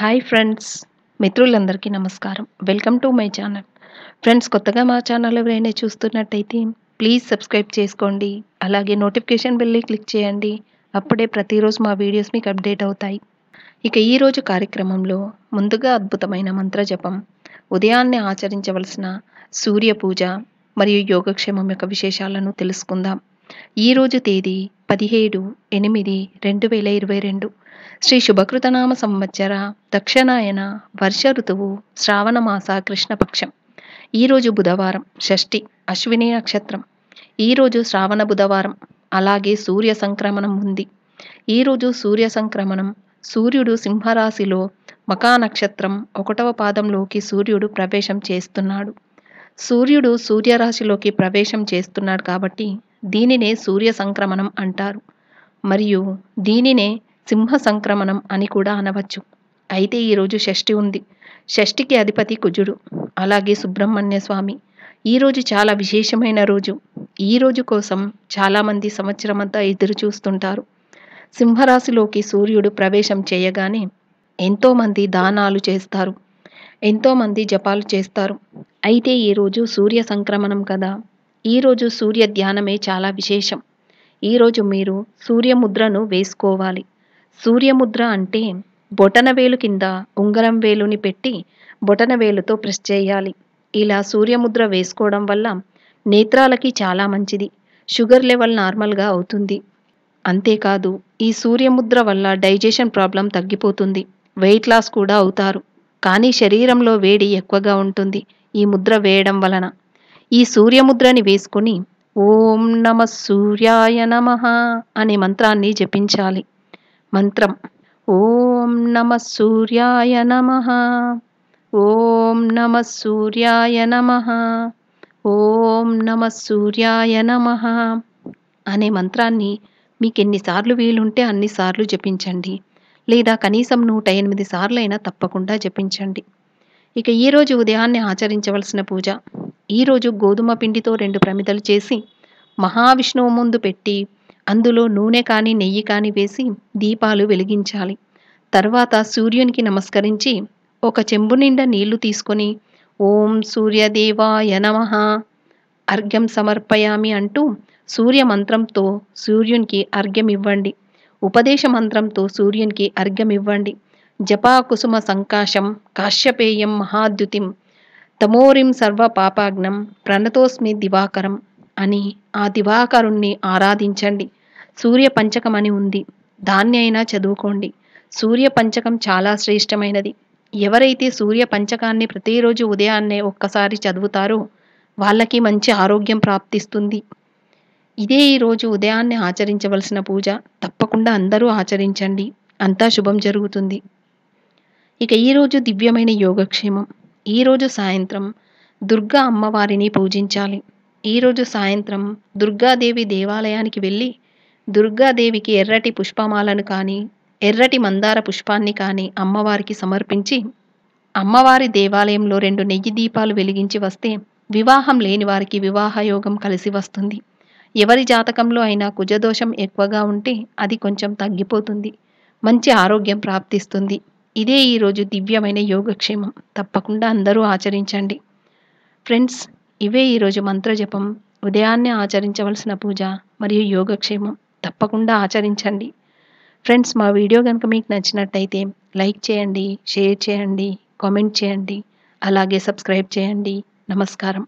hi friends మిత్రులందరికీ నమస్కారం welcome to my channel friends కొత్తగా మా ఛానల్ ఎవరైనా చూస్తున్నట్టయితే ప్లీజ్ సబ్స్క్రైబ్ చేసుకోండి అలాగే నోటిఫికేషన్ బెల్ని క్లిక్ చేయండి అప్పుడే ప్రతిరోజు మా వీడియోస్ మీకు అప్డేట్ అవుతాయి ఇక ఈరోజు కార్యక్రమంలో ముందుగా అద్భుతమైన మంత్ర జపం ఉదయాన్నే ఆచరించవలసిన సూర్య పూజ మరియు యోగక్షేమం యొక్క విశేషాలను తెలుసుకుందాం ఈరోజు తేదీ పదిహేడు ఎనిమిది రెండు వేల ఇరవై రెండు శ్రీ శుభకృతనామ సంవత్సర దక్షిణాయన వర్ష ఋతువు శ్రావణమాస కృష్ణపక్షం ఈరోజు బుధవారం షష్ఠి అశ్విని నక్షత్రం ఈరోజు శ్రావణ బుధవారం అలాగే సూర్య సంక్రమణం ఉంది ఈరోజు సూర్య సంక్రమణం సూర్యుడు సింహరాశిలో మకా నక్షత్రం ఒకటవ పాదంలోకి సూర్యుడు ప్రవేశం చేస్తున్నాడు సూర్యుడు సూర్యరాశిలోకి ప్రవేశం చేస్తున్నాడు కాబట్టి దీనినే సూర్య సంక్రమణం అంటారు మరియు దీనినే సింహ సంక్రమణం అని కూడా అనవచ్చు అయితే ఈరోజు షష్ఠి ఉంది షష్ఠికి అధిపతి కుజుడు అలాగే సుబ్రహ్మణ్య స్వామి ఈరోజు చాలా విశేషమైన రోజు ఈ రోజు కోసం చాలామంది సంవత్సరమంతా ఎదురు చూస్తుంటారు సింహరాశిలోకి సూర్యుడు ప్రవేశం చేయగానే ఎంతోమంది దానాలు చేస్తారు ఎంతోమంది జపాలు చేస్తారు అయితే ఈరోజు సూర్య సంక్రమణం కదా ఈరోజు సూర్య ధ్యానమే చాలా విశేషం ఈరోజు మీరు సూర్యముద్రను వేసుకోవాలి సూర్యముద్ర అంటే బొటనవేలు కింద ఉంగరం వేలుని పెట్టి బొటనవేలుతో ప్రెస్ చేయాలి ఇలా సూర్యముద్ర వేసుకోవడం వల్ల నేత్రాలకి చాలా మంచిది షుగర్ లెవెల్ నార్మల్గా అవుతుంది అంతేకాదు ఈ సూర్యముద్ర వల్ల డైజెషన్ ప్రాబ్లం తగ్గిపోతుంది వెయిట్ లాస్ కూడా అవుతారు కానీ శరీరంలో వేడి ఎక్కువగా ఉంటుంది ఈ ముద్ర వేయడం వలన ఈ సూర్యముద్రని వేసుకుని ఓం నమ సూర్యాయ నమ అనే మంత్రాన్ని జపించాలి మంత్రం ఓం నమ సూర్యాయ నమ ఓం నమ సూర్యాయ నమ ఓం నమ సూర్యాయ నమ అనే మంత్రాన్ని మీకు ఎన్నిసార్లు వీలుంటే అన్నిసార్లు జపించండి లేదా కనీసం నూట ఎనిమిది సార్లైనా తప్పకుండా జపించండి ఇక ఈరోజు ఉదయాన్నే ఆచరించవలసిన పూజ ఈరోజు గోధుమ పిండితో రెండు ప్రమిదలు చేసి మహావిష్ణువు ముందు పెట్టి అందులో నూనె కానీ నెయ్యి కానీ వేసి దీపాలు వెలిగించాలి తర్వాత సూర్యునికి నమస్కరించి ఒక చెంబు నిండా నీళ్లు తీసుకొని ఓం సూర్యదేవాయ నమ అర్ఘ్యం సమర్పయామి అంటూ సూర్య మంత్రంతో సూర్యునికి అర్ఘ్యం ఇవ్వండి ఉపదేశ మంత్రంతో సూర్యునికి అర్ఘ్యం ఇవ్వండి జపాకుసుమ సంకాశం కాశ్యపేయం మహాద్యుతిం తమోరిం సర్వ పాపాగ్నం ప్రణతోస్మి దివాకరం అని ఆ దివాకరుణ్ణి ఆరాధించండి సూర్య పంచకం అని ఉంది దాన్ని అయినా చదువుకోండి సూర్య పంచకం చాలా శ్రేష్టమైనది ఎవరైతే సూర్య పంచకాన్ని ప్రతిరోజు ఉదయాన్నే ఒక్కసారి చదువుతారో వాళ్ళకి మంచి ఆరోగ్యం ప్రాప్తిస్తుంది ఇదే ఈరోజు ఉదయాన్నే ఆచరించవలసిన పూజ తప్పకుండా అందరూ ఆచరించండి అంతా శుభం జరుగుతుంది ఇక ఈరోజు దివ్యమైన యోగక్షేమం ఈరోజు సాయంత్రం దుర్గా అమ్మవారిని పూజించాలి ఈరోజు సాయంత్రం దుర్గాదేవి దేవాలయానికి వెళ్ళి దుర్గాదేవికి ఎర్రటి పుష్పమాలను కానీ ఎర్రటి మందార పుష్పాన్ని కానీ అమ్మవారికి సమర్పించి అమ్మవారి దేవాలయంలో రెండు నెయ్యి దీపాలు వెలిగించి వస్తే వివాహం లేని వారికి వివాహయోగం కలిసి వస్తుంది ఎవరి జాతకంలో అయినా కుజదోషం ఎక్కువగా ఉంటే అది కొంచెం తగ్గిపోతుంది మంచి ఆరోగ్యం ప్రాప్తిస్తుంది ఇదే ఈరోజు దివ్యమైన యోగక్షేమం తప్పకుండా అందరూ ఆచరించండి ఫ్రెండ్స్ ఇవే ఈరోజు మంత్రజపం ఉదయాన్నే ఆచరించవలసిన పూజ మరియు యోగక్షేమం తప్పకుండా ఆచరించండి ఫ్రెండ్స్ మా వీడియో కనుక మీకు నచ్చినట్టయితే లైక్ చేయండి షేర్ చేయండి కామెంట్ చేయండి అలాగే సబ్స్క్రైబ్ చేయండి నమస్కారం